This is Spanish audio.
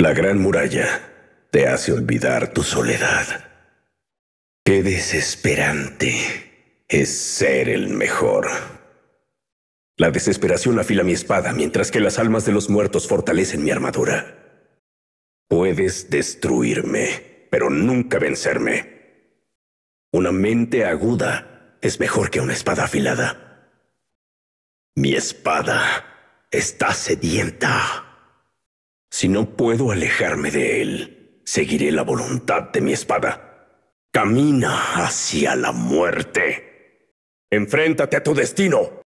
La gran muralla te hace olvidar tu soledad. Qué desesperante es ser el mejor. La desesperación afila mi espada mientras que las almas de los muertos fortalecen mi armadura. Puedes destruirme, pero nunca vencerme. Una mente aguda es mejor que una espada afilada. Mi espada está sedienta. Si no puedo alejarme de él, seguiré la voluntad de mi espada. Camina hacia la muerte. Enfréntate a tu destino.